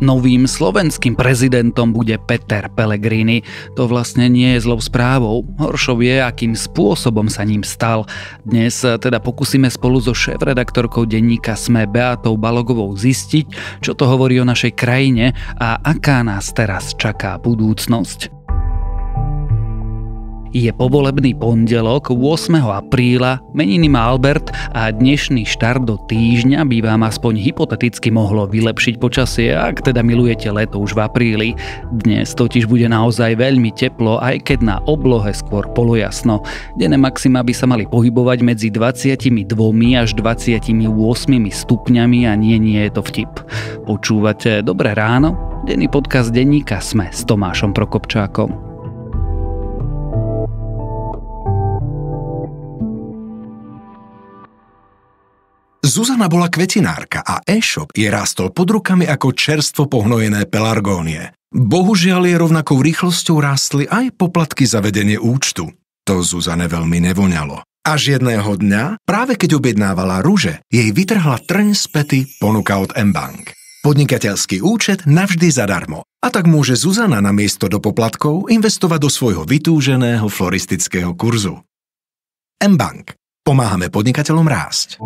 Novým slovenským prezidentom bude Peter Pellegrini. To vlastne nie je zlou správou. Horšou je, akým spôsobom sa ním stal. Dnes teda pokúsime spolu so šéf-redaktorkou denníka SME Beatou Balogovou zistiť, čo to hovorí o našej krajine a aká nás teraz čaká budúcnosť. Je povolebný pondelok 8. apríla, meniny má Albert a dnešný štart do týždňa by vám aspoň hypoteticky mohlo vylepšiť počasie, ak teda milujete leto už v apríli. Dnes totiž bude naozaj veľmi teplo, aj keď na oblohe skôr polojasno. Dene maxima by sa mali pohybovať medzi 22 až 28 stupňami a nie, nie je to vtip. Počúvate Dobré ráno? Denný podcast denníka Sme s Tomášom Prokopčákom. Zuzana bola kvetinárka a e-shop jej rástol pod rukami ako čerstvo pohnojené pelargónie. Bohužiaľ je rovnakou rýchlosťou rástli aj poplatky za vedenie účtu. To Zuzane veľmi nevoňalo. Až jedného dňa, práve keď objednávala rúže, jej vytrhla trň z pety ponuka od M-Bank. Podnikateľský účet navždy zadarmo. A tak môže Zuzana na miesto do poplatkov investovať do svojho vytúženého floristického kurzu. M-Bank. Pomáhame podnikateľom rásť.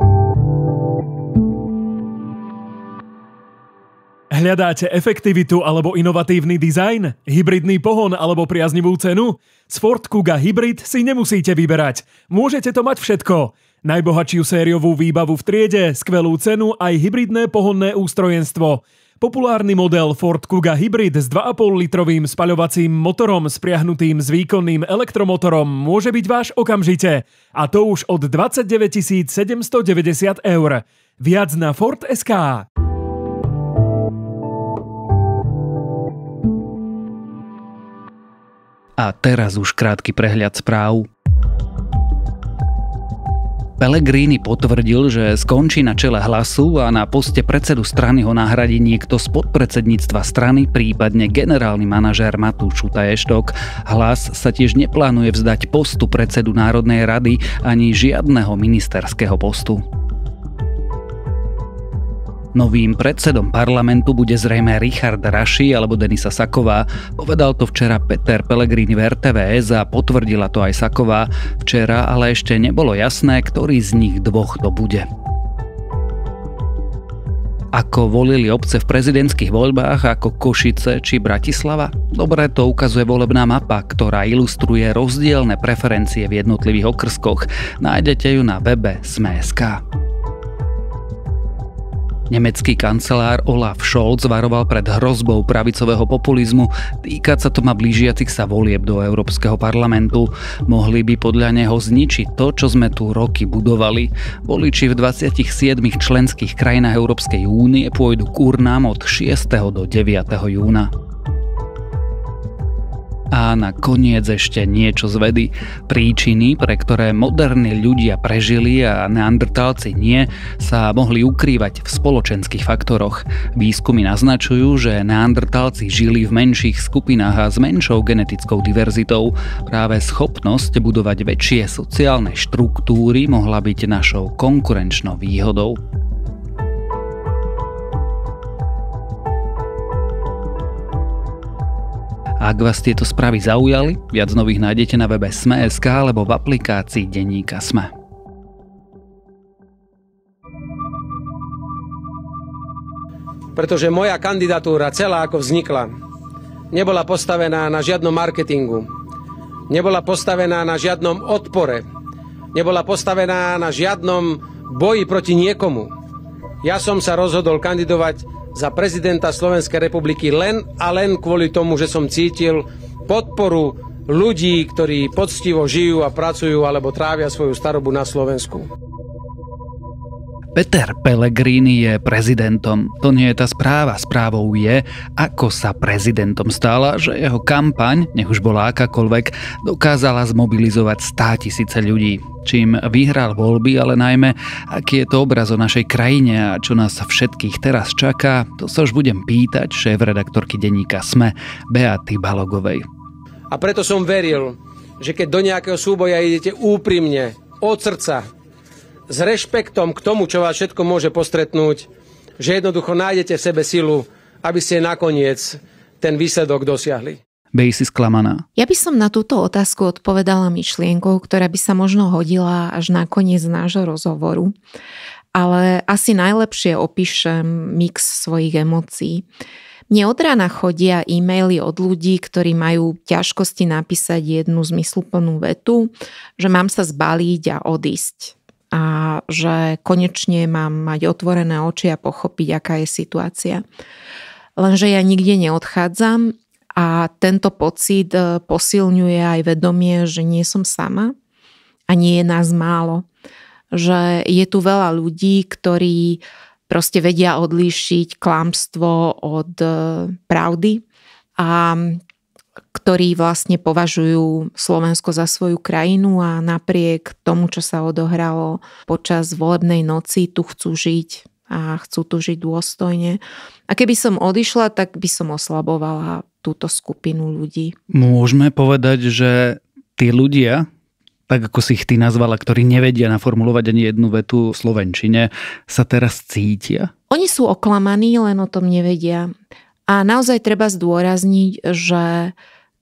Hľadáte efektivitu alebo inovatívny dizajn, hybridný pohon alebo priaznivú cenu? Z Ford Kuga Hybrid si nemusíte vyberať. Môžete to mať všetko. Najbohatšiu sériovú výbavu v triede, skvelú cenu aj hybridné pohonné ústrojenstvo. Populárny model Ford Kuga Hybrid s 2,5 litrovým spaľovacím motorom spriahnutým s výkonným elektromotorom môže byť váš okamžite. A to už od 29 790 eur. Viac na Ford SK. A teraz už krátky prehľad správ. Pellegrini potvrdil, že skončí na čele hlasu a na poste predsedu strany ho nahradí niekto z podpredsedníctva strany, prípadne generálny manažér Matúš Šutaještok. Hlas sa tiež neplánuje vzdať postu predsedu Národnej rady ani žiadneho ministerského postu. Novým predsedom parlamentu bude zrejme Richard Raši alebo Denisa Saková, povedal to včera Peter Pellegrini v RTVS a potvrdila to aj Saková. Včera ale ešte nebolo jasné, ktorý z nich dvoch to bude. Ako volili obce v prezidentských voľbách ako Košice či Bratislava? Dobre to ukazuje volebná mapa, ktorá ilustruje rozdielne preferencie v jednotlivých okrskoch. Nájdete ju na webe Sme.sk. Nemecký kancelár Olaf Scholz varoval pred hrozbou pravicového populizmu, týkať sa to má blížiacich sa volieb do Európskeho parlamentu. Mohli by podľa neho zničiť to, čo sme tu roky budovali. Voliči v 27 členských krajinách Európskej únie pôjdu k urnám od 6. do 9. júna. A na koniec ešte niečo z vedy. Príčiny, pre ktoré moderní ľudia prežili a neandertálci nie, sa mohli ukrývať v spoločenských faktoroch. Výskumy naznačujú, že neandertálci žili v menších skupinách a s menšou genetickou diverzitou. Práve schopnosť budovať väčšie sociálne štruktúry mohla byť našou konkurenčnou výhodou. Ak vás tieto správy zaujali, viac nových nájdete na webe Sme.sk alebo v aplikácii Denníka Sme. pretože moja kandidatúra celá ako vznikla, nebola postavená na žiadnom marketingu, nebola postavená na žiadnom odpore, nebola postavená na žiadnom boji proti niekomu. Ja som sa rozhodol kandidovať za prezidenta Slovenskej republiky len a len kvôli tomu, že som cítil podporu ľudí, ktorí poctivo žijú a pracujú alebo trávia svoju starobu na Slovensku. Peter Pellegrini je prezidentom. To nie je tá správa. Správou je, ako sa prezidentom stala, že jeho kampaň, nech už bola akákoľvek, dokázala zmobilizovať stá tisíce ľudí. Čím vyhral voľby, ale najmä, aký je to obraz o našej krajine a čo nás všetkých teraz čaká, to sa už budem pýtať šéf-redaktorky denníka SME Beaty Balogovej. A preto som veril, že keď do nejakého súboja idete úprimne, od srdca, s rešpektom k tomu, čo vás všetko môže postretnúť, že jednoducho nájdete v sebe silu, aby ste nakoniec ten výsledok dosiahli. si sklamaná. Ja by som na túto otázku odpovedala myšlienkou, ktorá by sa možno hodila až na koniec nášho rozhovoru, ale asi najlepšie opíšem mix svojich emócií. Mne od rána chodia e-maily od ľudí, ktorí majú ťažkosti napísať jednu zmysluplnú vetu, že mám sa zbaliť a odísť a že konečne mám mať otvorené oči a pochopiť, aká je situácia. Lenže ja nikde neodchádzam a tento pocit e, posilňuje aj vedomie, že nie som sama a nie je nás málo. Že je tu veľa ľudí, ktorí proste vedia odlíšiť klamstvo od e, pravdy a ktorí vlastne považujú Slovensko za svoju krajinu a napriek tomu, čo sa odohralo počas volebnej noci, tu chcú žiť a chcú tu žiť dôstojne. A keby som odišla, tak by som oslabovala túto skupinu ľudí. Môžeme povedať, že tí ľudia, tak ako si ich ty nazvala, ktorí nevedia naformulovať ani jednu vetu v Slovenčine, sa teraz cítia? Oni sú oklamaní, len o tom nevedia. A naozaj treba zdôrazniť, že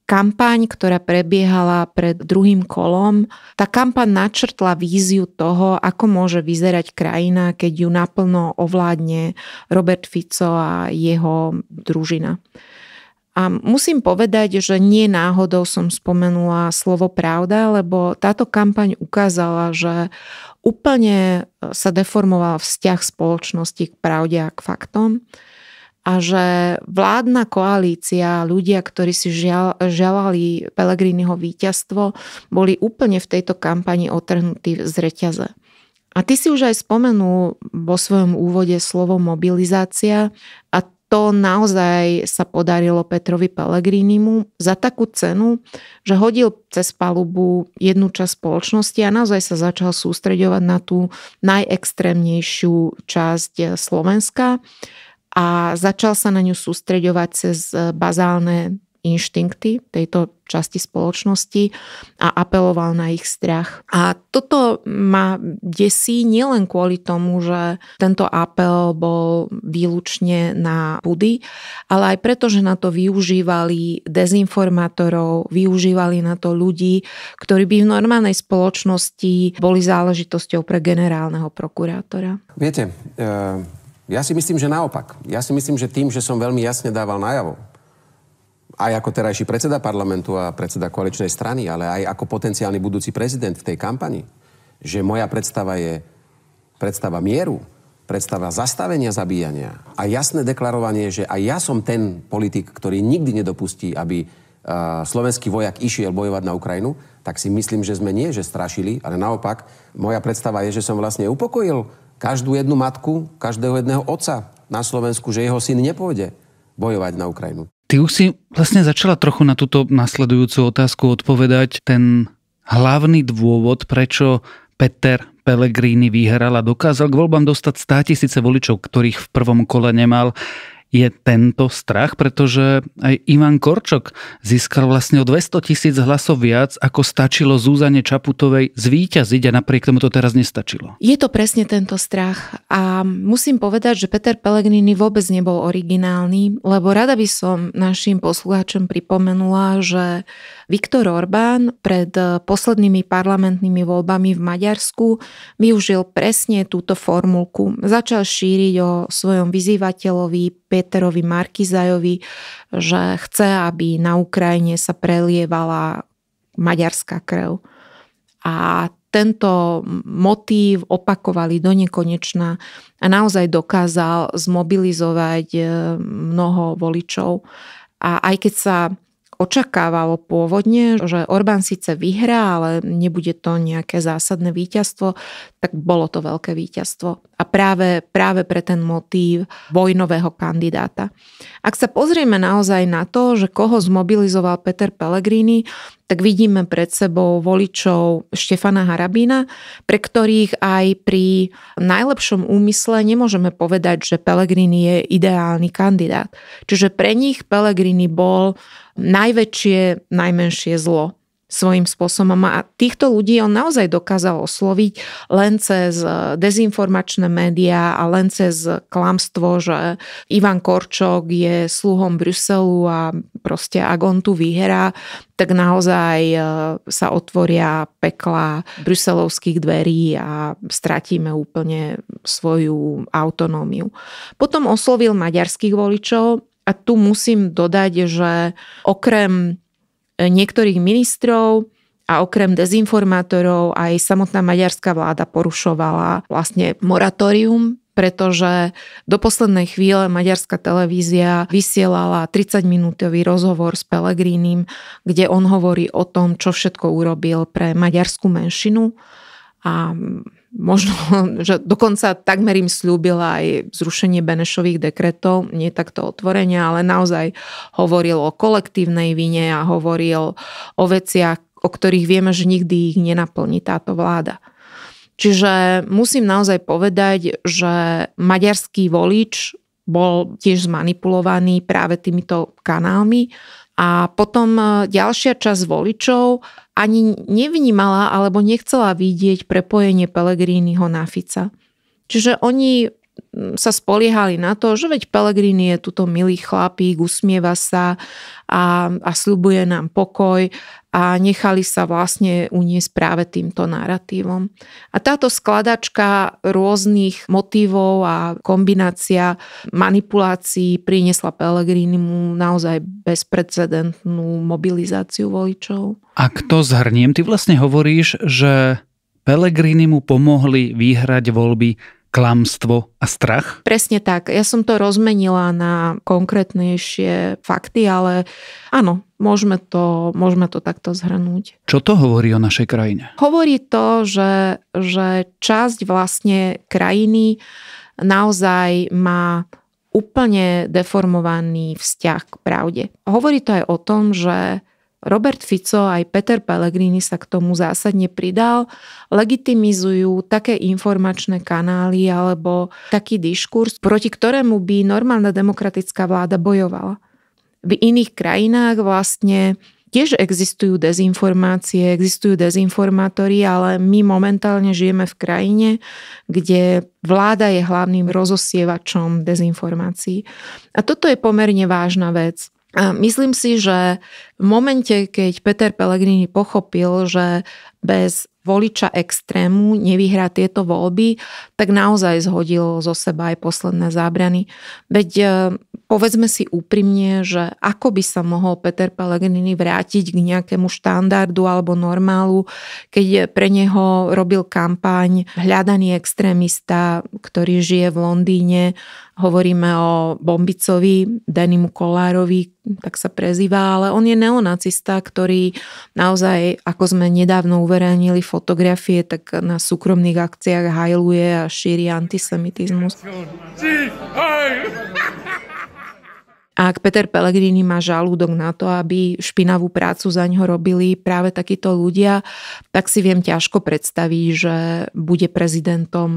kampaň, ktorá prebiehala pred druhým kolom, tá kampaň načrtla víziu toho, ako môže vyzerať krajina, keď ju naplno ovládne Robert Fico a jeho družina. A musím povedať, že nie náhodou som spomenula slovo pravda, lebo táto kampaň ukázala, že úplne e, sa deformoval vzťah spoločnosti k pravde a k faktom a že vládna koalícia, ľudia, ktorí si žial, želali Pelegriniho víťazstvo, boli úplne v tejto kampani otrhnutí z reťaze. A ty si už aj spomenul vo svojom úvode slovo mobilizácia a to naozaj sa podarilo Petrovi Pellegrinimu za takú cenu, že hodil cez palubu jednu časť spoločnosti a naozaj sa začal sústreďovať na tú najextrémnejšiu časť Slovenska a začal sa na ňu sústreďovať cez e, bazálne inštinkty tejto časti spoločnosti a apeloval na ich strach. A toto ma desí nielen kvôli tomu, že tento apel bol výlučne na Budy, ale aj preto, že na to využívali dezinformátorov, využívali na to ľudí, ktorí by v normálnej spoločnosti boli záležitosťou pre generálneho prokurátora. Viete, uh ja si myslím, že naopak. Ja si myslím, že tým, že som veľmi jasne dával najavo, aj ako terajší predseda parlamentu a predseda koaličnej strany, ale aj ako potenciálny budúci prezident v tej kampani, že moja predstava je predstava mieru, predstava zastavenia zabíjania a jasné deklarovanie, že aj ja som ten politik, ktorý nikdy nedopustí, aby e, slovenský vojak išiel bojovať na Ukrajinu, tak si myslím, že sme nie, že strašili, ale naopak, moja predstava je, že som vlastne upokojil každú jednu matku, každého jedného otca na Slovensku, že jeho syn nepôjde bojovať na Ukrajinu. Ty už si vlastne začala trochu na túto nasledujúcu otázku odpovedať. Ten hlavný dôvod, prečo Peter Pellegrini vyhral a dokázal k voľbám dostať 100 tisíce voličov, ktorých v prvom kole nemal, je tento strach, pretože aj Ivan Korčok získal vlastne o 200 tisíc hlasov viac, ako stačilo Zúzane Čaputovej zvíťaziť a napriek tomu to teraz nestačilo. Je to presne tento strach a musím povedať, že Peter Pellegrini vôbec nebol originálny, lebo rada by som našim poslucháčom pripomenula, že Viktor Orbán pred poslednými parlamentnými voľbami v Maďarsku využil presne túto formulku. Začal šíriť o svojom vyzývateľovi Pieterovi Markizajovi, že chce, aby na Ukrajine sa prelievala maďarská krv. A tento motív opakovali do nekonečna a naozaj dokázal zmobilizovať e, mnoho voličov. A aj keď sa očakávalo pôvodne, že Orbán síce vyhrá, ale nebude to nejaké zásadné víťazstvo, tak bolo to veľké víťazstvo. A práve, práve pre ten motív vojnového kandidáta. Ak sa pozrieme naozaj na to, že koho zmobilizoval Peter Pellegrini, tak vidíme pred sebou voličov Štefana Harabína, pre ktorých aj pri najlepšom úmysle nemôžeme povedať, že Pellegrini je ideálny kandidát. Čiže pre nich Pellegrini bol najväčšie, najmenšie zlo svojím spôsobom. A týchto ľudí on naozaj dokázal osloviť len cez eh, dezinformačné médiá a len cez klamstvo, že Ivan Korčok je sluhom Bruselu a proste ak on tu vyhrá, tak naozaj eh, sa otvoria pekla bruselovských dverí a stratíme úplne svoju autonómiu. Potom oslovil maďarských voličov, a tu musím dodať, že okrem E, niektorých ministrov a okrem dezinformátorov aj samotná maďarská vláda porušovala vlastne moratórium pretože do poslednej chvíle maďarská televízia vysielala 30-minútový rozhovor s Pelegrínim, kde on hovorí o tom, čo všetko urobil pre maďarskú menšinu a možno, že dokonca takmer im slúbila aj zrušenie Benešových dekretov, nie takto otvorenia, ale naozaj hovoril o kolektívnej vine a hovoril o veciach, o ktorých vieme, že nikdy ich nenaplní táto vláda. Čiže musím naozaj povedať, že maďarský volič bol tiež zmanipulovaný práve týmito kanálmi a potom e, ďalšia časť voličov ani nevnímala alebo nechcela vidieť prepojenie Pelegrínyho na Fica. Čiže oni sa spoliehali na to, že veď Pelegrini je tuto milý chlapík, usmieva sa a, a slubuje nám pokoj a nechali sa vlastne uniesť práve týmto narratívom. A táto skladačka rôznych motivov a kombinácia manipulácií priniesla Pelegrinimu naozaj bezprecedentnú mobilizáciu voličov. A to zhrniem, ty vlastne hovoríš, že Pelegrini mu pomohli vyhrať voľby klamstvo a strach? Presne tak. Ja som to rozmenila na konkrétnejšie fakty, ale áno, môžeme to, môžeme to takto zhrnúť. Čo to hovorí o našej krajine? Hovorí to, že, že časť vlastne krajiny naozaj má úplne deformovaný vzťah k pravde. Hovorí to aj o tom, že Robert Fico aj Peter Pellegrini sa k tomu zásadne pridal, legitimizujú také informačné kanály alebo taký diskurs, proti ktorému by normálna demokratická vláda bojovala. V iných krajinách vlastne tiež existujú dezinformácie, existujú dezinformátori, ale my momentálne žijeme v krajine, kde vláda je hlavným rozosievačom dezinformácií. A toto je pomerne vážna vec. A myslím si, že v momente, keď Peter Pellegrini pochopil, že bez voliča extrému nevyhrá tieto voľby, tak naozaj zhodil zo seba aj posledné zábrany. Veď e, povedzme si úprimne, že ako by sa mohol Peter Pellegrini vrátiť k nejakému štandardu alebo normálu, keď pre neho robil kampaň hľadaný extrémista, ktorý žije v Londýne Hovoríme o Bombicovi, Denimu Kolárovi, tak sa prezýva, ale on je neonacista, ktorý naozaj, ako sme nedávno uverejnili fotografie, tak na súkromných akciách hajluje a šíri antisemitizmus. Ak Peter Pellegrini má žalúdok na to, aby špinavú prácu za ňo robili práve takíto ľudia, tak si viem ťažko predstaviť, že bude prezidentom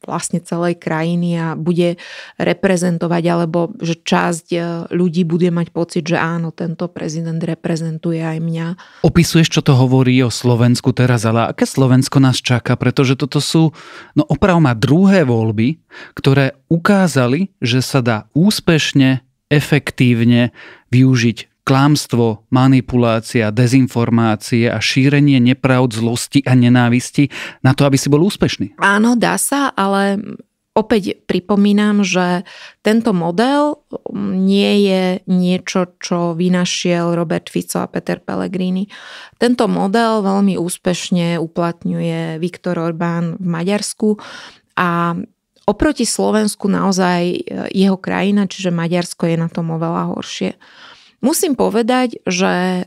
vlastne celej krajiny a bude reprezentovať, alebo že časť e, ľudí bude mať pocit, že áno, tento prezident reprezentuje aj mňa. Opisuješ, čo to hovorí o Slovensku teraz, ale aké Slovensko nás čaká? Pretože toto sú, no opravom druhé voľby, ktoré ukázali, že sa dá úspešne efektívne využiť klámstvo, manipulácia, dezinformácie a šírenie nepravd, zlosti a nenávisti na to, aby si bol úspešný. Áno, dá sa, ale opäť pripomínam, že tento model um, nie je niečo, čo vynašiel Robert Fico a Peter Pellegrini. Tento model veľmi úspešne uplatňuje Viktor Orbán v Maďarsku a Oproti Slovensku naozaj e, jeho krajina, čiže Maďarsko je na tom oveľa horšie. Musím povedať, že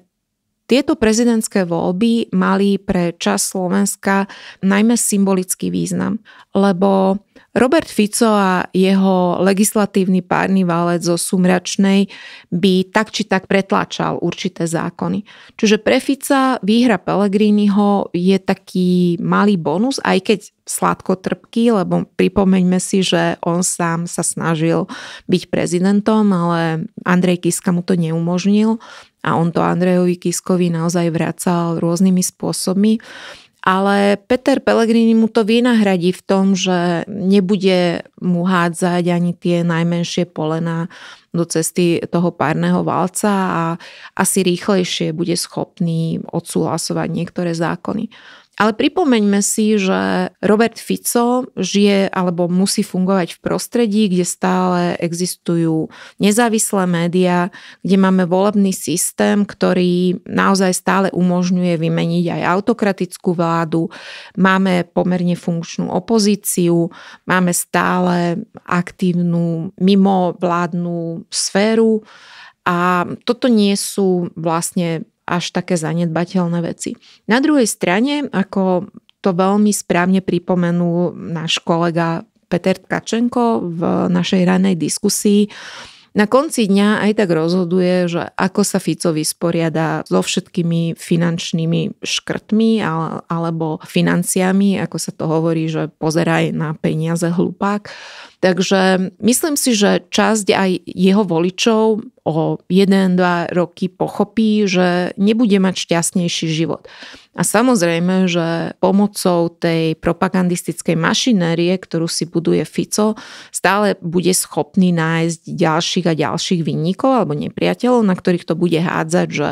tieto prezidentské voľby mali pre čas Slovenska najmä symbolický význam, lebo Robert Fico a jeho legislatívny párny válec zo Sumračnej by tak či tak pretláčal určité zákony. Čiže pre Fica výhra Pelegriniho je taký malý bonus, aj keď sladkotrpký, lebo pripomeňme si, že on sám sa snažil byť prezidentom, ale Andrej Kiska mu to neumožnil a on to Andrejovi Kiskovi naozaj vracal rôznymi spôsobmi ale Peter Pellegrini mu to vynahradí v tom, že nebude mu hádzať ani tie najmenšie polena do cesty toho párneho valca a asi rýchlejšie bude schopný odsúhlasovať niektoré zákony. Ale pripomeňme si, že Robert Fico žije alebo musí fungovať v prostredí, kde stále existujú nezávislé médiá, kde máme volebný systém, ktorý naozaj stále umožňuje vymeniť aj autokratickú vládu, máme pomerne funkčnú opozíciu, máme stále aktívnu mimovládnu sféru a toto nie sú vlastne až také zanedbateľné veci. Na druhej strane, ako to veľmi správne pripomenul náš kolega Peter Tkačenko v našej ranej diskusii, na konci dňa aj tak rozhoduje, že ako sa Fico vysporiada so všetkými finančnými škrtmi alebo financiami, ako sa to hovorí, že pozeraj na peniaze hlupák Takže myslím si, že časť aj jeho voličov o 1-2 roky pochopí, že nebude mať šťastnejší život. A samozrejme, že pomocou tej propagandistickej mašinérie, ktorú si buduje Fico, stále bude schopný nájsť ďalších a ďalších vinníkov alebo nepriateľov, na ktorých to bude hádzať, že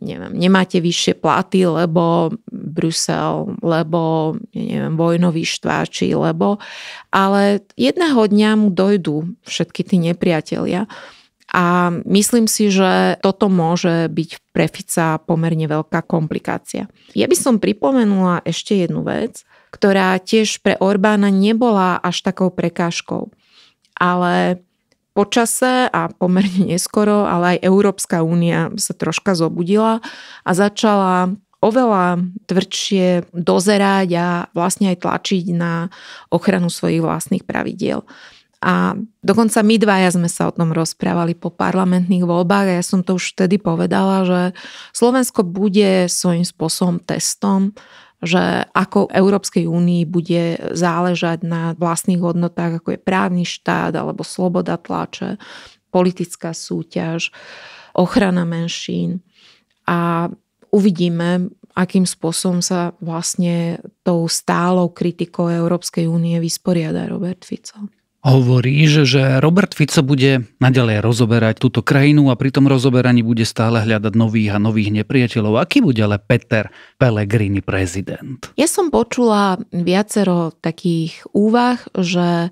neviem, nemáte vyššie platy, lebo Brusel, lebo neviem, vojnový štváči, lebo... Ale jedného dňa mu dojdú všetky tí nepriatelia. A myslím si, že toto môže byť pre Fica pomerne veľká komplikácia. Ja by som pripomenula ešte jednu vec, ktorá tiež pre Orbána nebola až takou prekážkou. Ale počase a pomerne neskoro, ale aj Európska únia sa troška zobudila a začala oveľa tvrdšie dozerať a vlastne aj tlačiť na ochranu svojich vlastných pravidiel. A dokonca my dvaja sme sa o tom rozprávali po parlamentných voľbách a ja som to už vtedy povedala, že Slovensko bude svojím spôsobom testom že ako Európskej únii bude záležať na vlastných hodnotách, ako je právny štát alebo sloboda tlače, politická súťaž, ochrana menšín. A uvidíme, akým spôsobom sa vlastne tou stálou kritikou Európskej únie vysporiada Robert Fico že, že Robert Fico bude naďalej rozoberať túto krajinu a pri tom rozoberaní bude stále hľadať nových a nových nepriateľov. Aký bude ale Peter Pellegrini prezident? Ja som počula viacero takých úvah, že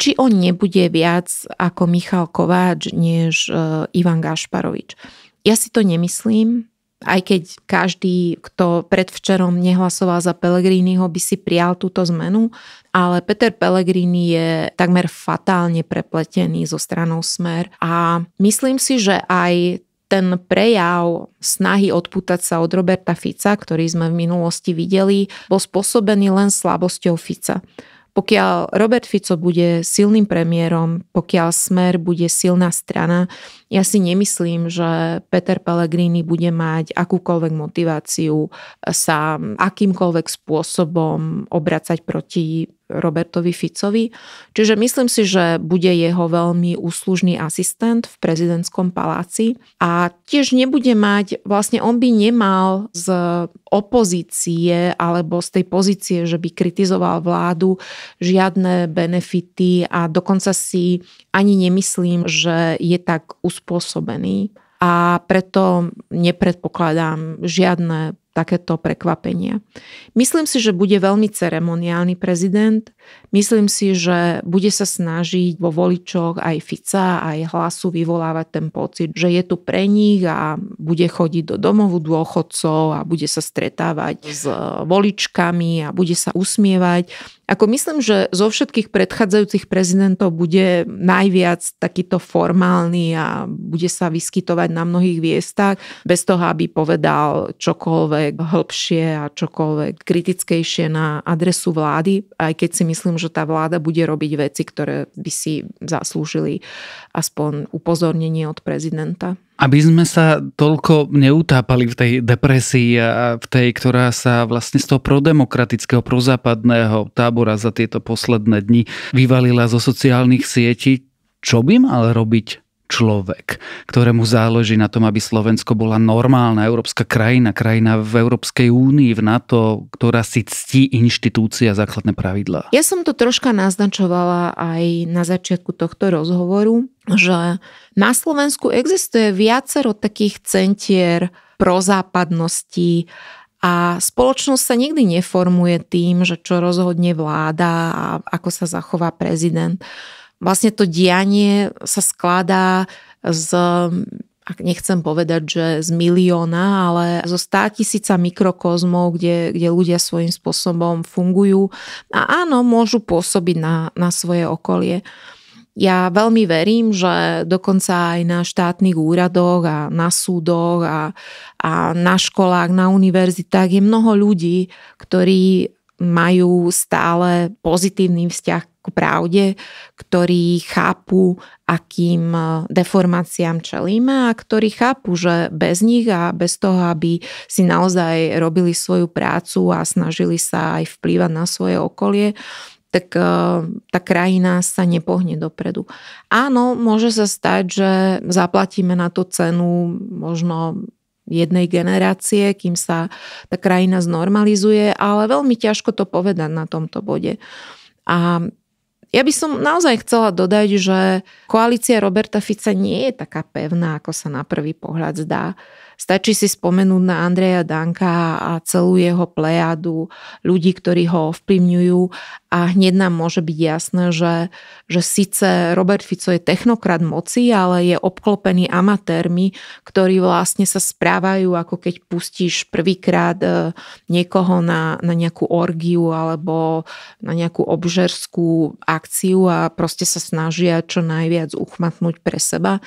či on nebude viac ako Michal Kováč než eh, Ivan Gašparovič. Ja si to nemyslím aj keď každý, kto predvčerom nehlasoval za Pellegriniho, by si prijal túto zmenu, ale Peter Pellegrini je takmer fatálne prepletený zo stranou Smer a myslím si, že aj ten prejav snahy odputať sa od Roberta Fica, ktorý sme v minulosti videli, bol spôsobený len slabosťou Fica. Pokiaľ Robert Fico bude silným premiérom, pokiaľ Smer bude silná strana, ja si nemyslím, že Peter Pellegrini bude mať akúkoľvek motiváciu sa akýmkoľvek spôsobom obracať proti Robertovi Ficovi. Čiže myslím si, že bude jeho veľmi úslužný asistent v prezidentskom paláci a tiež nebude mať, vlastne on by nemal z opozície alebo z tej pozície, že by kritizoval vládu žiadne benefity a dokonca si ani nemyslím, že je tak uspôsobený a preto nepredpokladám žiadne takéto prekvapenia. Myslím si, že bude veľmi ceremoniálny prezident. Myslím si, že bude sa snažiť vo voličoch aj Fica, aj hlasu vyvolávať ten pocit, že je tu pre nich a bude chodiť do domovu dôchodcov a bude sa stretávať s voličkami a bude sa usmievať. Ako myslím, že zo všetkých predchádzajúcich prezidentov bude najviac takýto formálny a bude sa vyskytovať na mnohých viestach, bez toho, aby povedal čokoľvek hĺbšie a čokoľvek kritickejšie na adresu vlády, aj keď si myslím, že tá vláda bude robiť veci, ktoré by si zaslúžili aspoň upozornenie od prezidenta aby sme sa toľko neutápali v tej depresii a v tej, ktorá sa vlastne z toho prodemokratického, prozápadného tábora za tieto posledné dni vyvalila zo sociálnych sietí, čo by mal robiť človek, ktorému záleží na tom, aby Slovensko bola normálna európska krajina, krajina v Európskej únii, v NATO, ktorá si ctí inštitúcia a základné pravidlá. Ja som to troška naznačovala aj na začiatku tohto rozhovoru, že na Slovensku existuje viacero takých centier prozápadnosti a spoločnosť sa nikdy neformuje tým, že čo rozhodne vláda a ako sa zachová prezident vlastne to dianie sa skladá z ak nechcem povedať, že z milióna, ale zo stá tisíca mikrokozmov, kde, kde ľudia svojím spôsobom fungujú a áno, môžu pôsobiť na, na svoje okolie. Ja veľmi verím, že dokonca aj na štátnych úradoch a na súdoch a, a na školách, na univerzitách je mnoho ľudí, ktorí majú stále pozitívny vzťah ku pravde, ktorí chápu, akým eh, deformáciám čelíme a ktorí chápu, že bez nich a bez toho, aby si naozaj robili svoju prácu a snažili sa aj vplývať na svoje okolie, tak eh, tá krajina sa nepohne dopredu. Áno, môže sa stať, že zaplatíme na to cenu možno jednej generácie, kým sa tá krajina znormalizuje, ale veľmi ťažko to povedať na tomto bode. A ja by som naozaj chcela dodať, že koalícia Roberta Fica nie je taká pevná, ako sa na prvý pohľad zdá. Stačí si spomenúť na Andreja Danka a celú jeho plejadu ľudí, ktorí ho ovplyvňujú a hneď nám môže byť jasné, že, že síce Robert Fico je technokrat moci, ale je obklopený amatérmi, ktorí vlastne sa správajú ako keď pustíš prvýkrát e, niekoho na, na nejakú orgiu alebo na nejakú obžerskú akciu a proste sa snažia čo najviac uchmatnúť pre seba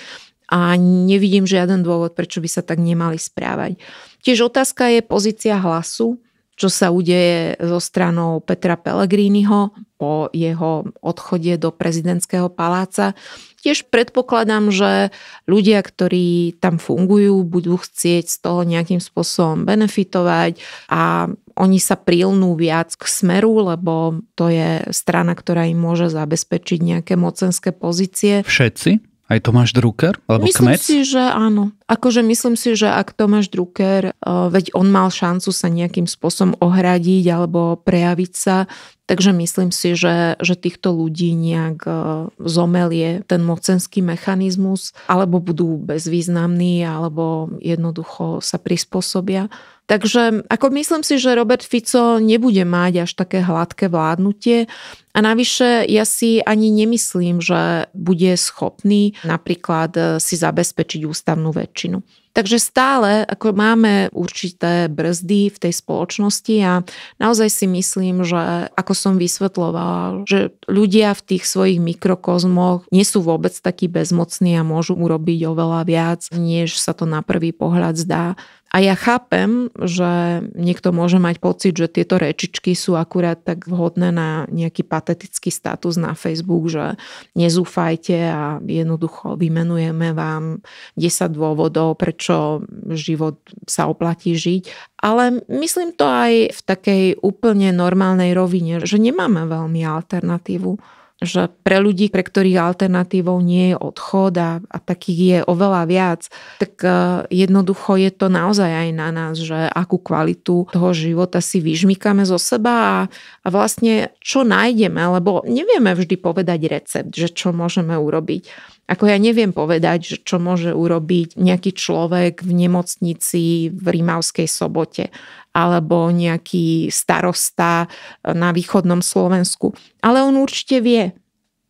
a nevidím žiaden dôvod, prečo by sa tak nemali správať. Tiež otázka je pozícia hlasu, čo sa udeje zo stranou Petra Pellegriniho po jeho odchode do prezidentského paláca. Tiež predpokladám, že ľudia, ktorí tam fungujú, budú chcieť z toho nejakým spôsobom benefitovať a oni sa prilnú viac k smeru, lebo to je strana, ktorá im môže zabezpečiť nejaké mocenské pozície. Všetci? Aj Tomáš Drucker? Alebo Myslím kmec? si, že áno. Akože myslím si, že ak Tomáš Drucker, eh, veď on mal šancu sa nejakým spôsobom ohradiť alebo prejaviť sa, takže myslím si, že, že týchto ľudí nejak eh, zomelie ten mocenský mechanizmus, alebo budú bezvýznamní, alebo jednoducho sa prispôsobia. Takže ako myslím si, že Robert Fico nebude mať až také hladké vládnutie a navyše ja si ani nemyslím, že bude schopný napríklad eh, si zabezpečiť ústavnú väčšinu väčšinu. Takže stále ako máme určité brzdy v tej spoločnosti a naozaj si myslím, že ako som vysvetlovala, že ľudia v tých svojich mikrokozmoch nie sú vôbec takí bezmocní a môžu urobiť oveľa viac, než sa to na prvý pohľad zdá. A ja chápem, že niekto môže mať pocit, že tieto rečičky sú akurát tak vhodné na nejaký patetický status na Facebook, že nezúfajte a jednoducho vymenujeme vám 10 dôvodov, prečo život sa oplatí žiť. Ale myslím to aj v takej úplne normálnej rovine, že nemáme veľmi alternatívu že pre ľudí, pre ktorých alternatívou nie je odchod a, a takých je oveľa viac, tak e, jednoducho je to naozaj aj na nás, že akú kvalitu toho života si vyžmykame zo seba a, a vlastne čo nájdeme, lebo nevieme vždy povedať recept, že čo môžeme urobiť. Ako ja neviem povedať, že čo môže urobiť nejaký človek v nemocnici v Rímavskej sobote alebo nejaký starosta eh, na východnom Slovensku. Ale on určite vie,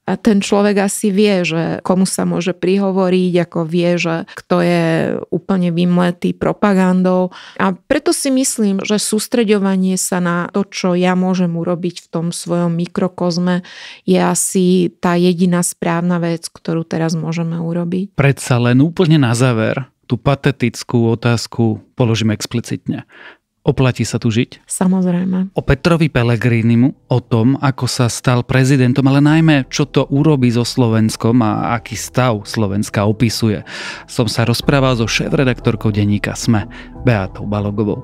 a ten človek asi vie, že komu sa môže prihovoriť, ako vie, že kto je úplne vymletý propagandou. A preto si myslím, že sústreďovanie sa na to, čo ja môžem urobiť v tom svojom mikrokozme, je asi tá jediná správna vec, ktorú teraz môžeme urobiť. Predsa len úplne na záver tú patetickú otázku položím explicitne. Oplatí sa tu žiť? Samozrejme. O Petrovi Pelegrinimu, o tom, ako sa stal prezidentom, ale najmä, čo to urobí so Slovenskom a aký stav Slovenska opisuje. Som sa rozprával so šéf-redaktorkou denníka SME, Beatou Balogovou.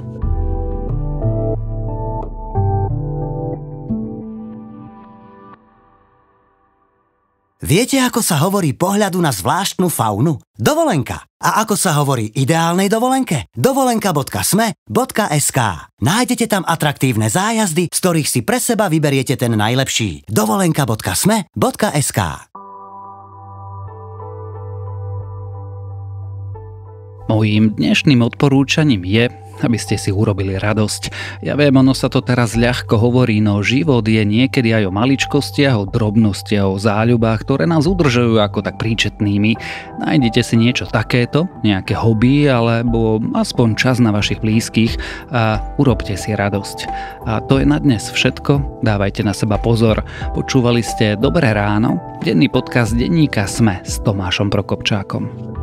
Viete, ako sa hovorí pohľadu na zvláštnu faunu? Dovolenka. A ako sa hovorí ideálnej dovolenke? dovolenka.sme.sk Nájdete tam atraktívne zájazdy, z ktorých si pre seba vyberiete ten najlepší. dovolenka.sme.sk Mojím dnešným odporúčaním je, aby ste si urobili radosť. Ja viem, ono sa to teraz ľahko hovorí, no život je niekedy aj o maličkostiach, o drobnostiach, o záľubách, ktoré nás udržujú ako tak príčetnými. Nájdete si niečo takéto, nejaké hobby, alebo aspoň čas na vašich blízkych a urobte si radosť. A to je na dnes všetko, dávajte na seba pozor. Počúvali ste Dobré ráno, denný podcast denníka Sme s Tomášom Prokopčákom.